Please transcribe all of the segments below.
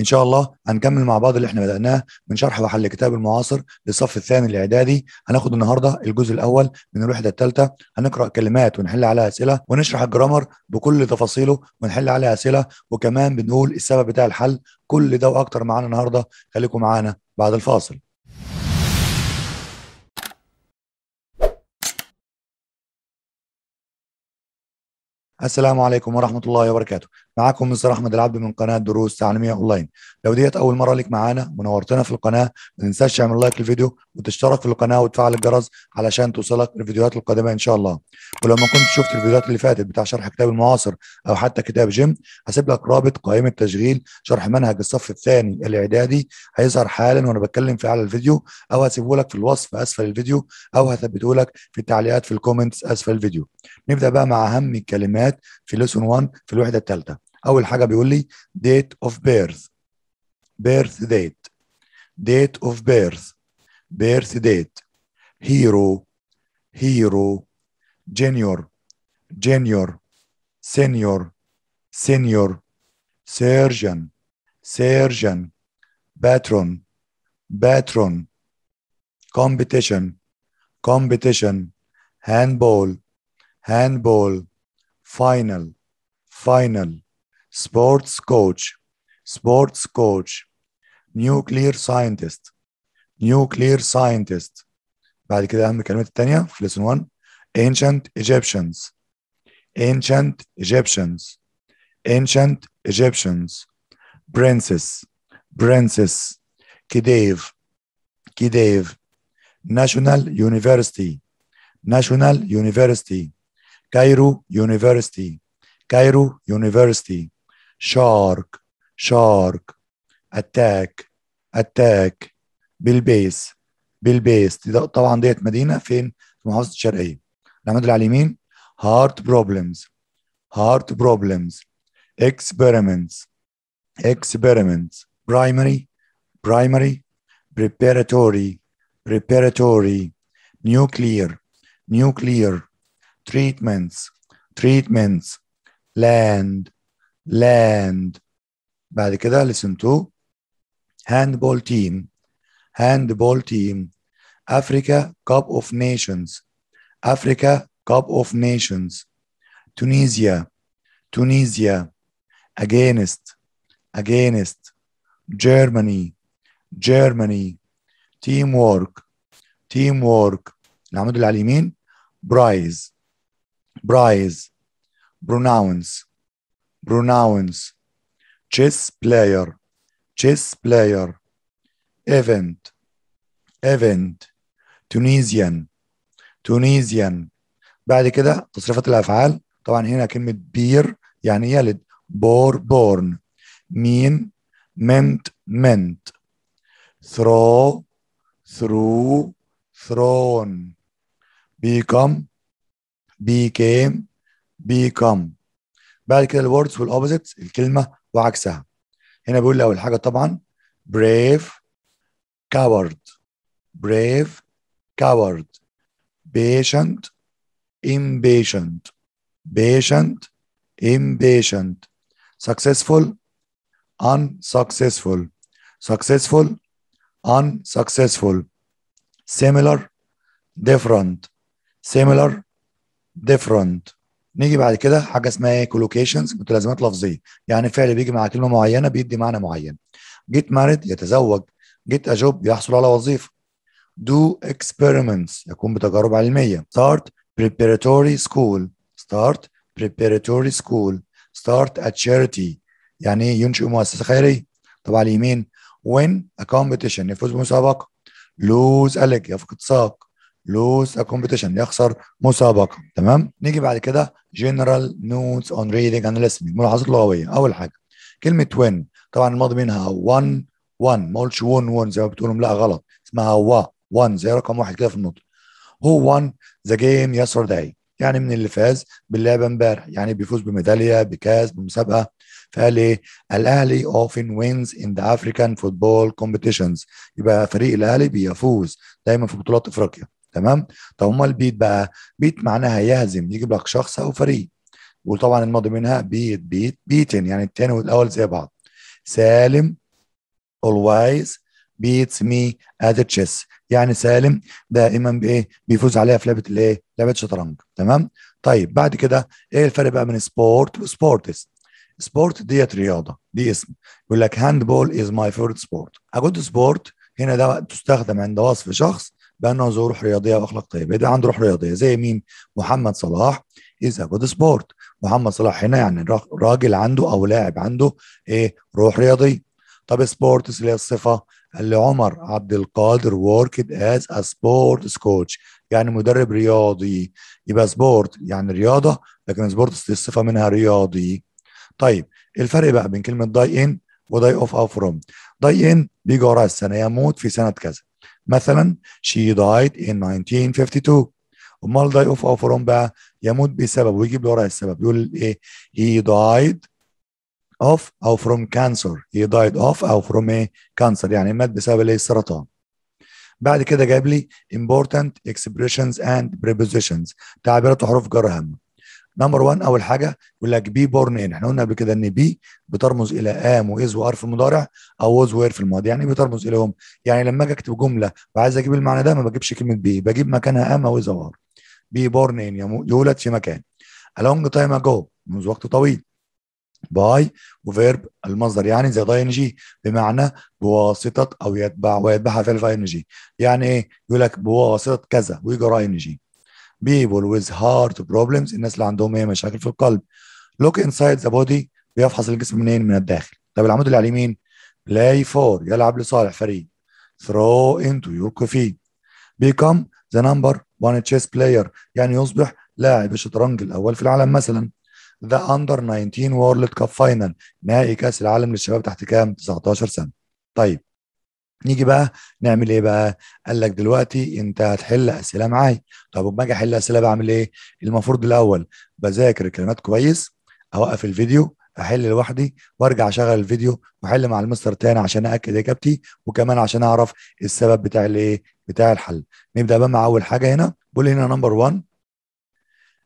ان شاء الله هنكمل مع بعض اللي احنا بدأناه من شرح وحل الكتاب المعاصر للصف الثاني الاعدادي هناخد النهارده الجزء الاول من الوحده الثالثه هنقرا كلمات ونحل عليها اسئله ونشرح الجرامر بكل تفاصيله ونحل عليها اسئله وكمان بنقول السبب بتاع الحل كل ده واكتر معانا النهارده خليكم معانا بعد الفاصل السلام عليكم ورحمة الله وبركاته معاكم مستر احمد العبد من قناه دروس تعليميه اونلاين لو ديت اول مره ليك معانا ونورتنا في القناه ما تنساش تعمل لايك للفيديو وتشترك في القناه وتفعل الجرس علشان توصلك الفيديوهات القادمه ان شاء الله ولو ما كنت شفت الفيديوهات اللي فاتت بتاع شرح كتاب المعاصر او حتى كتاب جيم هسيب لك رابط قائمه تشغيل شرح منهج الصف الثاني الاعدادي هيظهر حالا وانا بتكلم في على الفيديو او هسيبه لك في الوصف اسفل الفيديو او هثبته لك في التعليقات في الكومنتس اسفل الفيديو نبدا بقى مع اهم الكلمات في ليسون 1 في الوحده الثالثه اول حاجه بيقول لي date of birth birth date date of birth birth date hero hero junior junior senior senior surgeon surgeon patron patron competition competition handball handball final final sports coach, sports coach, nuclear scientist, nuclear scientist. بعد كده أهم الكلمات التانية في lesson 1 ancient Egyptians, ancient Egyptians, ancient Egyptians, princess, princess, Kidev, Kidev, National University, National University, Cairo University, Cairo University, شارك شارك اتاك اتاك بالبيس بالبيس دي طبعا ديت مدينه فين في محافظه الشرقيه العمود اللي على اليمين هارت بروبلمز هارت بروبلمز experiments experiments primary primary preparatory preparatory nuclear nuclear treatments treatments land land بعد كده listen to handball team handball team Africa Cup of Nations Africa Cup of Nations Tunisia Tunisia against against Germany Germany teamwork teamwork نعمد اللي على اليمين Prize. برايز pronouns chess player chess player event event Tunisian Tunisian بعد كده تصريفات الافعال طبعا هنا كلمه بير يعني يلد بور بورن مين meant meant throw through thrown become became become بعد كده الوردز والاوبوزيتس الكلمه وعكسها هنا بيقول لي اول حاجه طبعا brave coward brave coward patient impatient patient impatient successful unsuccessful successful unsuccessful similar different similar different نيجي بعد كده حاجه اسمها ايه كولوكيشنز متلازمات لفظيه يعني فعل بيجي مع كلمه معينه بيدي معنى معين جيت مارد يتزوج جيت اجوب يحصل على وظيفه دو اكسبيرمنتس يكون بتجارب علميه ستارت preparatory سكول ستارت preparatory سكول ستارت ات charity يعني ايه ينشئ مؤسسه خيريه طب على اليمين وين ا كومبيتيشن يفوز بمسابقه لوز a يفقد ساق لوس ا كومبيتيشن يخسر مسابقه تمام نيجي بعد كده جنرال نوتس اون ريدنج اند لسننج ملاحظات لغويه اول حاجه كلمه وين طبعا الماضي منها 1 1 ما قلتش 1 1 زي ما بتقولهم لا غلط اسمها وا 1 زي رقم واحد كده في النطق هو 1 ذا جيم يسر داي يعني من اللي فاز باللعبه امبارح يعني بيفوز بميداليه بكاس بمسابقه فقال ايه الاهلي اوفن وينز ان ذا افريكان فوتبول كومبيتيشنز يبقى فريق الاهلي بيفوز دايما في بطولات افريقيا تمام طب امال بيت بقى بيت معناها يهزم يجيب لك شخص او فريق وطبعا الماضي منها بيت بيت بيتن يعني الثاني والاول زي بعض سالم always beats me at chess يعني سالم دائما بايه بيفوز عليها في لعبه الايه لعبه شطرنج تمام طيب بعد كده ايه الفرق بقى بين سبورت وسبورتس سبورت ديت رياضه دي اسم يقول لك هاند بول از ماي فيفورت سبورت اجود سبورت هنا ده تستخدم عند وصف شخص بانه ذو روح رياضيه واخلاق طيبه اذا عنده روح رياضيه زي مين محمد صلاح از جود سبورت محمد صلاح هنا يعني راجل عنده او لاعب عنده ايه روح رياضيه طب سبورتس اللي هي الصفه اللي عمر عبد القادر وركد از ا سبورتس كوتش يعني مدرب رياضي يبقى سبورت يعني رياضه لكن سبورتس دي الصفه منها رياضي طيب الفرق بقى بين كلمه داي ان وداي اوف او فروم داي ان بيجي وراها السنه يموت في سنه كذا مثلا she died in 1952 امال die of او from بقى يموت بسبب ويجيب له ورا السبب يقول ايه he died of او from cancer he died of او from ايه cancer يعني مات بسبب الايه السرطان بعد كده جايب لي important expressions and prepositions تعبيرات وحروف جر هامه نمبر 1 اول حاجه يقول لك بي بورن ان احنا قلنا قبل كده ان بي بترمز الى ام واز وار في المضارع او واز وير في الماضي يعني إيه بترمز اليهم يعني لما اجي اكتب جمله وعايز اجيب المعنى ده ما بجيبش كلمه بي بجيب مكانها ام او از وار بي بورن ان يولد في مكان along تايم اجو منذ وقت طويل باي وفيرب المصدر يعني زي اي ان جي بمعنى بواسطه او يتبع ويتبعها في اي ان جي يعني ايه يقول لك بواسطه كذا ويجر اي ان جي people with heart problems الناس اللي عندهم ايه مشاكل في القلب look inside the body بيفحص الجسم منين من الداخل طب العمود اللي على اليمين play for يلعب لصالح فريق throw into يلقي become the number one chess player يعني يصبح لاعب الشطرنج الاول في العالم مثلا ذا اندر 19 وورلد كاب فاينل نهائي كاس العالم للشباب تحت كام 19 سنه طيب نيجي بقى نعمل ايه بقى قال لك دلوقتي انت هتحل اسئله معايا طب اما اجي احل اسئله بعمل ايه المفروض الاول بذاكر الكلمات كويس اوقف الفيديو احل لوحدي وارجع اشغل الفيديو واحل مع المستر تاني عشان اكد اجابتي وكمان عشان اعرف السبب بتاع الايه بتاع الحل نبدا بقى مع اول حاجه هنا بقول هنا نمبر 1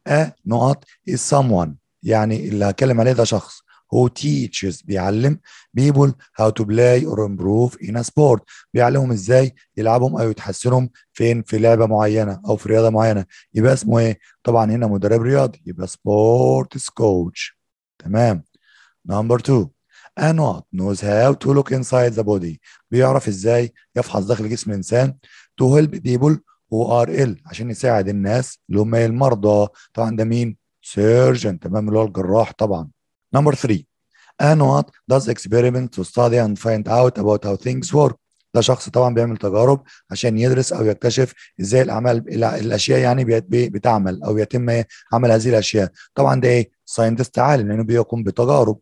ا نقط is someone يعني اللي هتكلم عليه ده شخص هو teaches بيعلم بيبول هاو تو بلاي اور امبروف ان سبورت بيعلمهم ازاي يلعبهم او يتحسنهم فين في لعبه معينه او في رياضه معينه يبقى اسمه ايه؟ طبعا هنا مدرب رياضي يبقى سبورت كوتش تمام نمبر 2 انوت نوز هاو تو لوك انسايد ذا بودي بيعرف ازاي يفحص داخل جسم الانسان تو هيلب بيبول هو ار ال عشان يساعد الناس اللي هم إيه؟ المرضى طبعا ده مين؟ سيرجن تمام اللي هو الجراح طبعا Number three, Anwar does experiment to study and find out about how things work. ده شخص طبعا بيعمل تجارب عشان يدرس او يكتشف ازاي الاعمال الاشياء يعني بتعمل او يتم عمل هذه الاشياء طبعا ده ايه ساينتست عالم لانه بيقوم بتجارب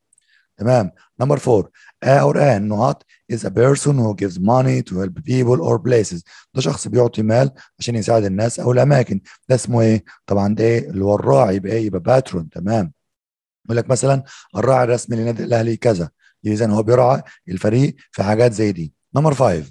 تمام نمبر 4 اور ان نوت از ا بيرسون هو جيفز ماني تو هيلب بيبل اور بليسز ده شخص بيعطي مال عشان يساعد الناس او الاماكن ده اسمه ايه طبعا ده ايه اللي هو الراعي بقى يبقى إيه؟ باترون تمام يقول لك مثلا الراعي الرسمي للنادي الاهلي كذا اذا هو بيرعى الفريق في حاجات زي دي نمبر 5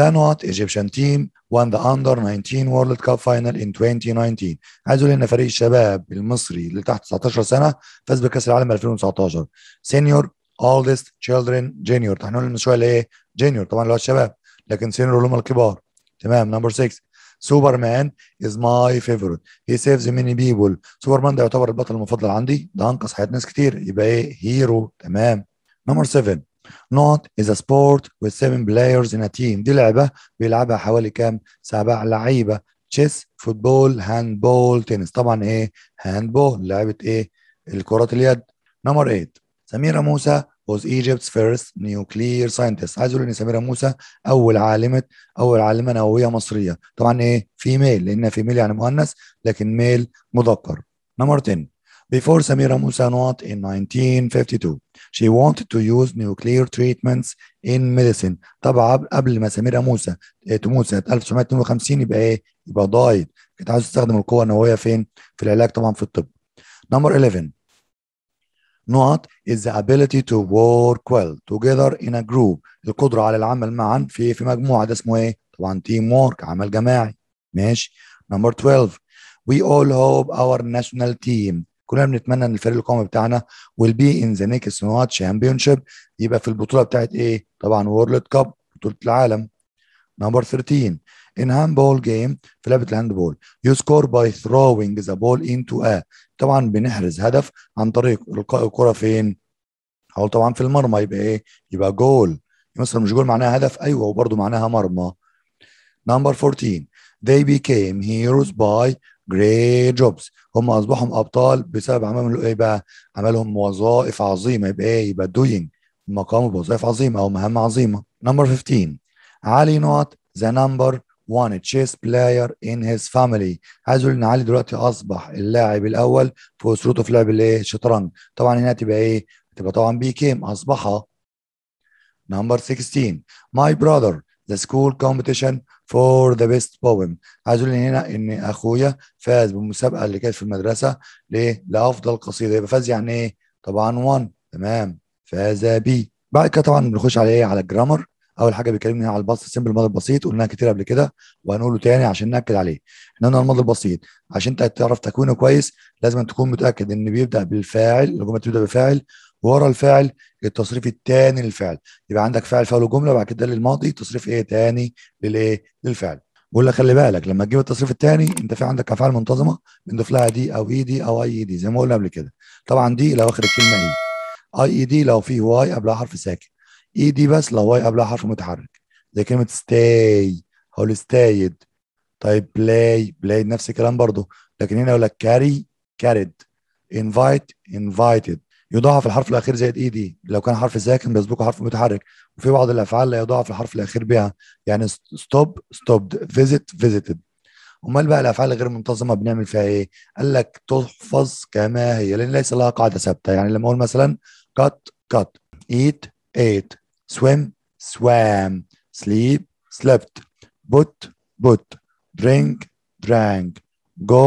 Then what Egyptian team won the under 19 World Cup final in 2019 عايز اقول ان فريق الشباب المصري اللي تحت 19 سنه فاز بكاس العالم 2019 سينيور اولدست تشيلدرن جونيور احنا قلنا من شويه ايه جونيور طبعا اللي هو الشباب لكن سينيور اللي هم الكبار تمام نمبر 6 سوبرمان از ماي فيفورت هي سيفز ميني بيبول سوبرمان ده يعتبر البطل المفضل عندي ده انقذ حياه ناس كتير يبقى ايه هيرو تمام نمبر 7 نوت از ا سبورت وذ 7 بلايرز ان تيم دي لعبه بيلعبها حوالي كام سبع لعيبه تشيس فوتبول هاند بول تنس طبعا ايه هاند بول لعبه ايه الكرات اليد نمبر 8 سميره موسى was Egypt's first nuclear scientist عايز اقول ان سميرة موسى اول عالمة اول عالمة نووية مصرية طبعا ايه فيميل لان فيميل يعني مؤنث لكن ميل مذكر نمبر 10 Before Samira Musa Anwat in 1952, she wanted to use nuclear treatments in medicine. طبعا قبل ما سميرة موسى تموت سنة 1952 يبقى ايه؟ يبقى ضايد كانت عايزة تستخدم القوة النووية فين؟ في العلاج طبعا في الطب. نمبر 11 نقط is the ability to work well together in a group القدرة على العمل معا في في مجموعة ده اسمه ايه؟ طبعا تيم وورك عمل جماعي ماشي نمبر 12 we all hope our national team كلنا بنتمنى ان الفريق القومي بتاعنا will be in the next world championship يبقى في البطولة بتاعت ايه؟ طبعا وورلد كاب بطولة العالم Number 13 in بول game في لعبة بول you score by throwing the ball into a طبعا بنحرز هدف عن طريق إلقاء الكرة فين؟ أو طبعا في المرمى يبقى إيه؟ يبقى جول مثلا مش جول معناها هدف أيوه وبرضه معناها مرمى Number 14 they became heroes by great jobs هم أصبحوا أبطال بسبب عملهم إيه بقى؟ عملهم وظائف عظيمة يبقى إيه؟ يبقى doing مقام بوظائف عظيمة أو مهام عظيمة Number 15 علي نوت ذا نمبر 1 تشيس بلاير ان هيز فاميلي عايز اقول ان علي دلوقتي اصبح اللاعب الاول في اسرته في لعب الايه الشطرنج طبعا هنا تبقى ايه تبقى طبعا بيكيم اصبح نمبر 16 ماي براذر ذا سكول كومبيتيشن فور ذا بيست بويم عايز اقول هنا ان اخويا فاز بالمسابقه اللي كانت في المدرسه ليه؟ لافضل قصيده يبقى فاز يعني ايه؟ طبعا 1 تمام فاز بي بعد كده طبعا بنخش على ايه؟ على الجرامر اول حاجه بيكلمني على البسط سيمبل الماضي البسيط قلناها كتير قبل كده وهنقوله تاني عشان ناكد عليه احنا قلنا الماضي البسيط عشان انت تعرف تكوينه كويس لازم تكون متاكد ان بيبدا بالفاعل الجمله بتبدا بفاعل ورا الفاعل التصريف الثاني للفعل يبقى عندك فاعل فاعل جمله وبعد كده للماضي تصريف ايه ثاني للايه للفعل بقول لك خلي بالك لما تجيب التصريف الثاني انت في عندك افعال منتظمه بنضيف لها دي او اي e دي او اي دي e زي ما قلنا قبل كده طبعا دي لو اخر الكلمه اي اي اي دي لو فيه واي قبلها حرف ساكن اي دي بس لو واي قبلها حرف متحرك زي كلمه ستاي هقول ستايد طيب بلاي بلاي نفس الكلام برضه لكن هنا يقول لك كاري كاريد انفايت انفايتد يضاعف الحرف الاخير زائد اي دي لو كان حرف ساكن بيسبقه حرف متحرك وفي بعض الافعال لا يضاعف الحرف الاخير بها يعني ستوب ستوبد فيزيت فيزيتد امال بقى الافعال الغير منتظمه بنعمل فيها ايه قال لك تحفظ كما هي لان ليس لها قاعده ثابته يعني لما اقول مثلا كات كات ايت ايت swim swam sleep slept put put drink drank go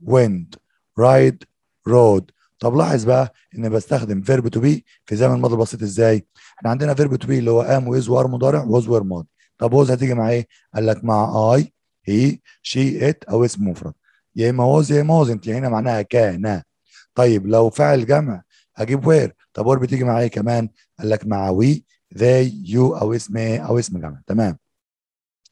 went ride rode طب لاحظ بقى ان بستخدم فيرب تو بي في زمن ماضي بسيط ازاي احنا عندنا فيرب تو بي اللي هو قام ويز وار مضارع ووز وير ماضي طب ووز هتيجي مع ايه قال لك مع اي هي شي ات او اسم مفرد يا اما ووز يا اما ووز انت يعني هنا معناها كان طيب لو فعل جمع هجيب وير طب وير بتيجي مع ايه كمان قال لك مع وي they you او اسم ايه او اسم جامعه تمام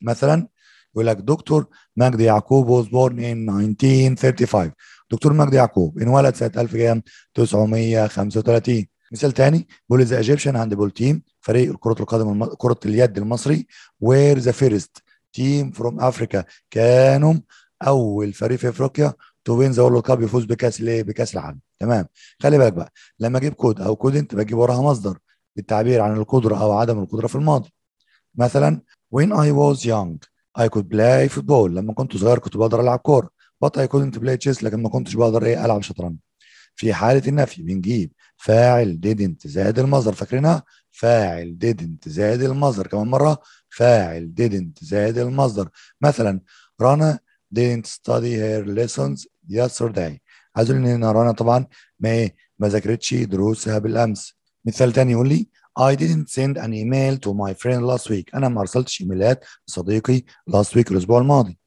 مثلا يقول لك دكتور مجدي يعقوب was born in 1935 دكتور مجدي يعقوب انولد سنه 1935 مثال تاني بيقول ذا ايجيبشن هاند بول تيم فريق كره القدم كره اليد المصري وير ذا فيرست تيم فروم افريكا كانوا اول فريق في افريقيا تو وين ذا وورلد كاب يفوز بكاس الايه بكاس العالم تمام خلي بالك بقى لما اجيب كود او كود انت بجيب وراها مصدر بالتعبير عن القدرة أو عدم القدرة في الماضي مثلا when I was young I could play football لما كنت صغير كنت بقدر ألعب كورة but I couldn't play chess لكن ما كنتش بقدر إيه ألعب شطرنج في حالة النفي بنجيب فاعل didn't زائد المصدر فاكرينها فاعل didn't زائد المصدر كمان مرة فاعل didn't زائد المصدر مثلا رنا didn't study her lessons yesterday عايز اقول ان رنا طبعا ما ايه ما ذاكرتش دروسها بالامس مثال تاني يقول لي I didn't send an email to my friend last week أنا ما أرسلتش إيميلات لصديقي last week الأسبوع الماضي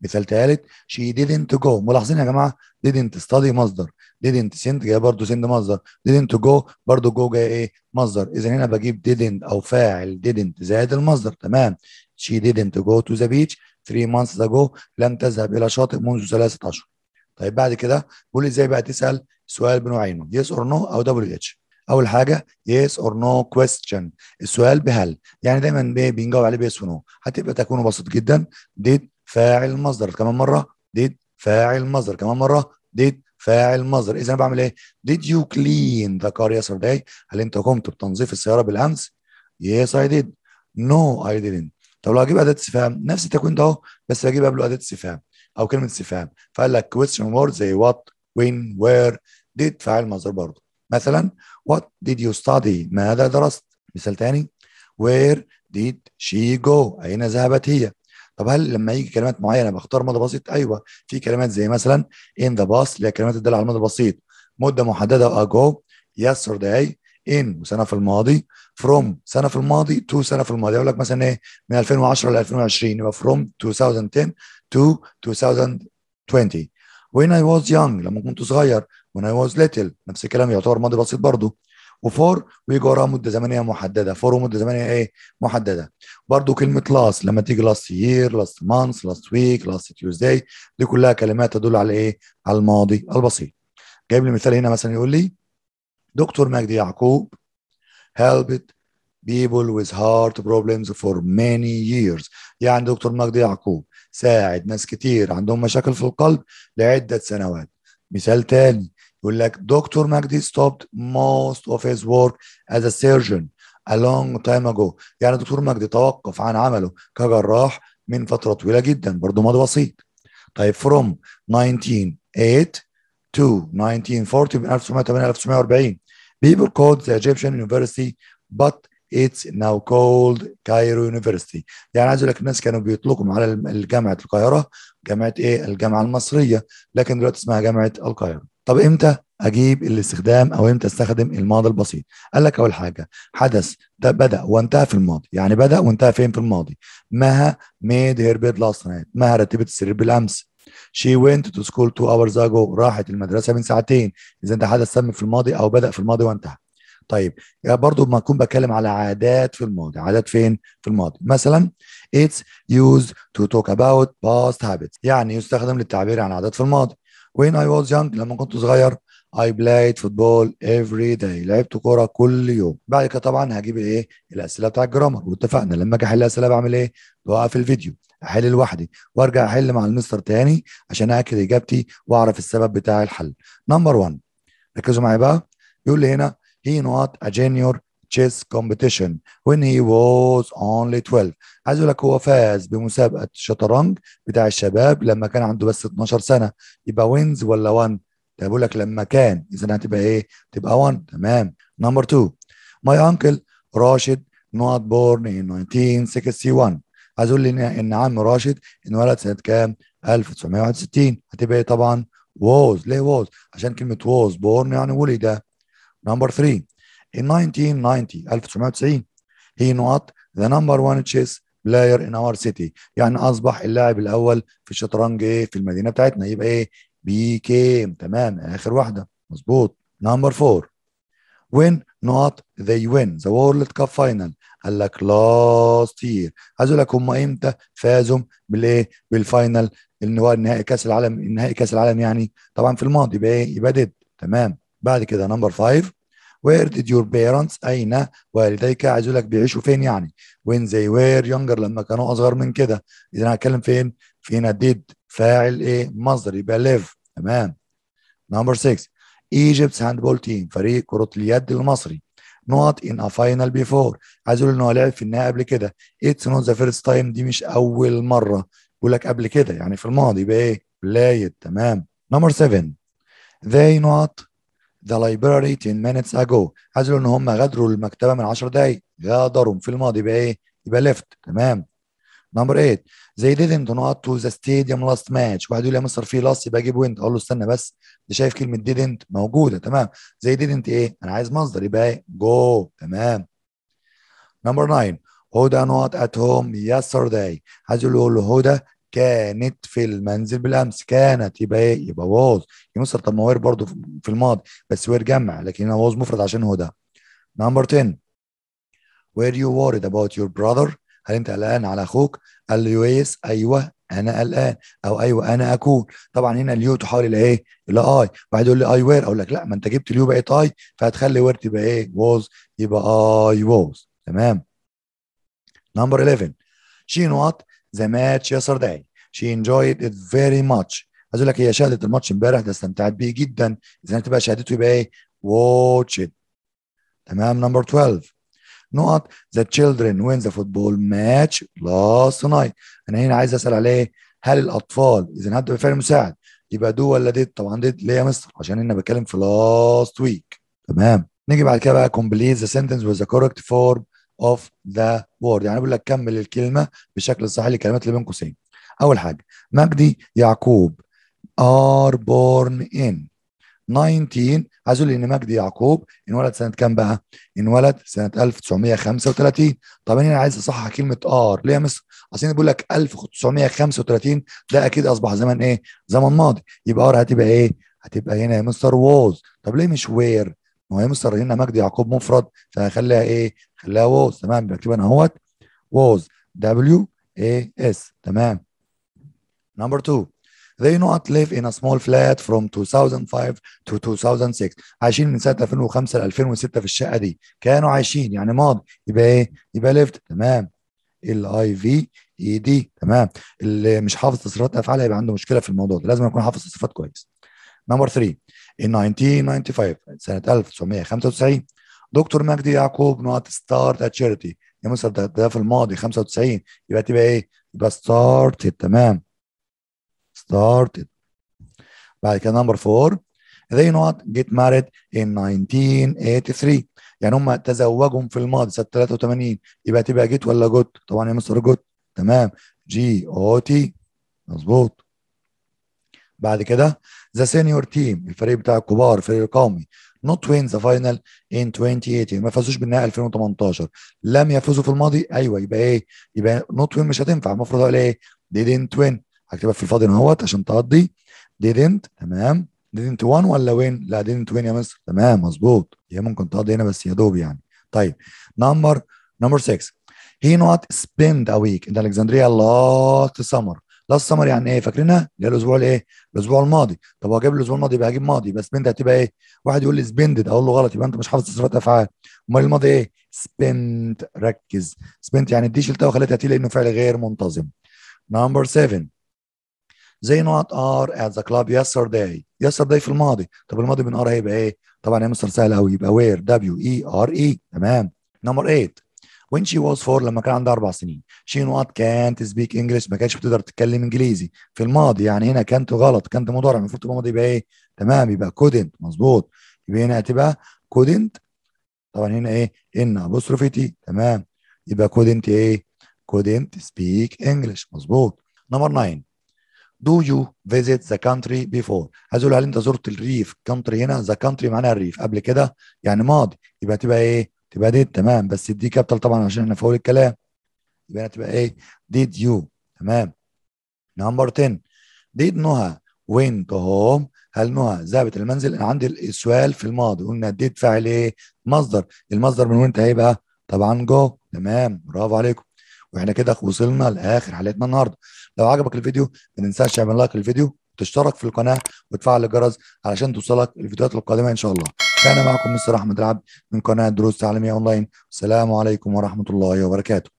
مثال تالت she didn't go ملاحظين يا جماعة didn't study مصدر didn't send جاية برضه send مصدر didn't go برضه go جاية إيه مصدر إذا هنا بجيب didn't أو فاعل didn't زائد المصدر تمام she didn't go to the beach three months ago لم تذهب إلى شاطئ منذ ثلاثة أشهر طيب بعد كده قول إزاي بقى تسأل سؤال بنوعين yes or no أو double اتش اول حاجه يس اور نو كويستشن السؤال بهل يعني دايما بنجاوب عليه بيس ونو هتبقى تكونه بسيط جدا ديد فاعل مصدر كمان مره ديد فاعل مصدر كمان مره ديد فاعل مصدر اذا انا بعمل ايه did you clean the car yesterday هل انت قمت بتنظيف السياره بالامس يس اي ديد نو اي ديدنت طب لو اجيب اداه استفهام نفس التكوين ده اهو بس بجيب قبله اداه استفهام او كلمه استفهام فقال لك كويستشن وورد زي وات وين وير ديد فاعل مصدر برضه مثلا what did you study ماذا درست مثال تاني where did she go أين ذهبت هي طب هل لما يجي كلمات معينه بختار ماضي بسيط ايوه في كلمات زي مثلا in the past اللي هي كلمات تدل على الماضي البسيط مده محدده ago yesterday in وسنه في الماضي from سنه في الماضي to سنه في الماضي اقول لك مثلا ايه من 2010 ل 2020 يبقى from 2010 to 2020 when I was young لما كنت صغير when I was little نفس الكلام يعتبر ماضي بسيط برضه وفور ويجي وراها مده زمنيه محدده فور ومده زمنيه ايه محدده برضو كلمه لاست لما تيجي لاست يير لاست مانث لاست ويك لاست تيوزداي دي كلها كلمات تدل على ايه على الماضي البسيط جايب لي مثال هنا مثلا يقول لي دكتور مجدي يعقوب helped people with heart problems for many years يعني دكتور مجدي يعقوب ساعد ناس كتير عندهم مشاكل في القلب لعدة سنوات مثال تاني يقول لك دكتور مجدي stopped most of his work as a surgeon a long time ago يعني دكتور مجدي توقف عن عمله كجراح من فترة طويلة جدا برضه ماضي بسيط طيب from 1908 to 1940 من 1908 1940 people called the Egyptian University but it's now called Cairo University يعني عايز اقول لك الناس كانوا بيطلقوا على جامعه القاهره جامعه ايه الجامعه المصريه لكن دلوقتي اسمها جامعه القاهره طب امتى اجيب الاستخدام او امتى استخدم الماضي البسيط قال لك اول حاجه حدث ده بدا وانتهى في الماضي يعني بدا وانتهى فين في الماضي مها ميد هير بيد لاست نايت مها رتبت السرير بالامس شي وينت تو سكول تو اورز اجو راحت المدرسه من ساعتين اذا ده حدث تم في الماضي او بدا في الماضي وانتهى طيب يعني برضو ما اكون بتكلم على عادات في الماضي عادات فين في الماضي مثلا it's used to talk about past habits يعني يستخدم للتعبير عن عادات في الماضي وين اي واز يونج لما كنت صغير اي بلايد فوتبول افري داي لعبت كوره كل يوم بعد كده طبعا هجيب الايه الاسئله بتاع الجرامر واتفقنا لما اجي احل الاسئله بعمل ايه بوقف الفيديو احل لوحدي وارجع احل مع المستر تاني عشان ااكد اجابتي واعرف السبب بتاع الحل نمبر 1 ركزوا معايا بقى بيقول لي هنا he not a junior chess competition when he was only 12 عايز اقول لك هو فاز بمسابقه شطرنج بتاع الشباب لما كان عنده بس 12 سنه يبقى وينز ولا 1 طب بقول لك لما كان اذا هتبقى ايه تبقى 1 تمام نمبر 2 ماي انكل راشد نوت بورن ان 1961 عايز اقول ان ان عم راشد انولد سنه كام 1961 هتبقى ايه طبعا ووز ليه ووز عشان كلمه ووز بورن يعني ولد نمبر 3 In 1990 1990 he not the number one chess player in our city يعني اصبح اللاعب الاول في الشطرنج ايه في المدينه بتاعتنا يبقى ايه بي كيم تمام اخر واحده مظبوط نمبر 4 when not they win the World Cup final قال لك لاست يير عايز اقول لك هم امتى فازوا بالايه بالفاينل ان هو نهائي كاس العالم نهائي كاس العالم يعني طبعا في الماضي يبقى ايه يبقى ديد تمام بعد كده نمبر 5 where did your parents أين والديك عايز يقول لك بيعيشوا فين يعني when they were younger لما كانوا أصغر من كده إذا أنا هتكلم فين فينا ديد فاعل إيه مصدر يبقى ليف تمام نمبر 6 Egypt's handball team فريق كرة اليد المصري not in a final before عايز اقول ان هو لعب في النهائي قبل كده اتس نوت ذا فيرست تايم دي مش اول مره بقول لك قبل كده يعني في الماضي يبقى ايه بلايد تمام نمبر 7 they not ذا library 10 minutes ago عايز ان هم غادروا المكتبه من 10 دقائق غادروا في الماضي يبقى ايه؟ يبقى left تمام نمبر 8 they didn't know to the stadium last match واحد يقول لي يا مستر في لاست يبقى اجيب وينت اقول له استنى بس انت شايف كلمه didn't موجوده تمام they didn't ايه؟ انا عايز مصدر يبقى ايه؟ جو تمام نمبر 9 هدى نوت ات هوم يسترداي عايز يقول له هدى كانت في المنزل بالامس كانت يبقى ايه يبقى واز ينصر طب ما وير برضه في الماضي بس وير جمع لكن هنا واز مفرد عشان هو ده نمبر 10 وير يو worried about يور براذر هل انت قلقان على اخوك قال له يس إيه ايوه انا قلقان او ايوه انا اكون طبعا هنا اليو تحول الى ايه الى اي واحد يقول لي اي وير اقول لك لا ما انت جبت اليو بقت اي فهتخلي وير تبقى ايه واز يبقى اي واز تمام نمبر 11 شين وات ذا ماتش yesterday شي enjoyed it very much عايز اقول لك هي شاهدت الماتش امبارح ده استمتعت بيه جدا اذا تبقى شهادته يبقى ايه watch it تمام نمبر 12 نقط the children win the football match last night انا هنا عايز اسال عليه هل الاطفال اذا هتبقى بفعل مساعد يبقى دو ولا ديت طبعا ديت ليه يا مستر عشان انا بتكلم في لاست ويك تمام نيجي بعد كده بقى complete the sentence with the correct form اوف ذا وورد يعني بيقول لك كمل الكلمه بشكل صحيح للكلمات اللي بين قوسين اول حاجه مجدي يعقوب ار بورن ان 19 عايز اقول ان مجدي يعقوب انولد سنه كام بقى؟ انولد سنه 1935 طب انا عايز اصحح كلمه ار ليه يا مصر؟ اصل بيقول لك 1935 ده اكيد اصبح زمن ايه؟ زمن ماضي يبقى ار هتبقى ايه؟ هتبقى هنا يا مستر ووز طب ليه مش وير؟ وهي هنا مجدي يعقوب مفرد فهخليها ايه؟ خليها ووز تمام بكتب انا اهوت ووز دبليو اي اس تمام نمبر 2 they not live in a small flat from 2005 to 2006 عايشين من سنه 2005 ل 2006 في الشقه دي كانوا عايشين يعني ماضي يبقى ايه يبقى lived تمام ال اي في اي دي تمام اللي مش حافظ تصريفات افعال هيبقى عنده مشكله في الموضوع ده لازم يكون حافظ تصريفات كويس نمبر 3 1995 سنة 1995 دكتور مجدي يعقوب نقط ستارت ات تشاريتي يا مستر ده, ده في الماضي 95 يبقى تبقى ايه؟ يبقى ستارتد تمام ستارتد بعد كده نمبر 4 they not get married in 1983 يعني هم تزوجوا في الماضي سنة 83 يبقى تبقى جيت ولا جوت طبعا يا مستر جوت تمام جي او تي مظبوط بعد كده ذا سينيور تيم الفريق بتاع الكبار الفريق القومي نوت وين ذا فاينل ان 2018 ما فازوش بالنهائي 2018 لم يفوزوا في الماضي ايوه يبقى ايه يبقى نوت وين مش هتنفع المفروض اقول ايه didn't win هكتبها في الفاضي اهوت عشان تقضي didn't تمام didn't won ولا وين لا didn't win يا مصر تمام مظبوط هي ممكن تقضي هنا بس يا دوب يعني طيب نمبر نمبر 6 he not spend a week in Alexandria last summer لاست سمر يعني ايه فاكرينها اللي هي الاسبوع الايه الاسبوع الماضي طب هو جايب الاسبوع الماضي يبقى هجيب ماضي بس بنت هتبقى ايه واحد يقول لي سبندد اقول له غلط يبقى انت مش حافظ تصرفات افعال امال الماضي ايه سبنت ركز سبنت يعني اديش شلتها وخليتها تي لانه فعل غير منتظم نمبر 7 زي نوت ار ات ذا كلاب يسترداي يسترداي في الماضي طب الماضي من ار هيبقى ايه طبعا يا مستر سهل قوي يبقى وير دبليو اي ار اي تمام نمبر 8 when she was four لما كان عندها اربع سنين she not can't speak English ما كانتش بتقدر تتكلم انجليزي في الماضي يعني هنا كانت غلط كانت مضارع المفروض ماضي يبقى ايه تمام يبقى couldn't مظبوط يبقى هنا هتبقى couldn't طبعا هنا ايه ان apostrophe تي تمام يبقى couldn't ايه couldn't speak English مظبوط نمبر 9 Do you visit the country before؟ عايز اقول هل انت زرت الريف؟ country هنا the country معناها الريف قبل كده يعني ماضي يبقى تبقى ايه؟ تبقى ديد تمام بس دي كابيتال طبعا عشان احنا في اول الكلام يبقى تبقى ايه ديد يو تمام نمبر 10 ديد نهى وينت هوم هل نهى ذهبت المنزل انا عندي السؤال في الماضي قلنا ديد فاعل ايه مصدر المصدر من انت هيبقى طبعا جو تمام برافو عليكم واحنا كده وصلنا لاخر حلقتنا النهارده لو عجبك الفيديو ما تنساش تعمل لايك للفيديو وتشترك في القناه وتفعل الجرس علشان توصلك الفيديوهات القادمه ان شاء الله كان معكم مستر احمد العبد من قناه دروس تعليميه اونلاين السلام عليكم ورحمه الله وبركاته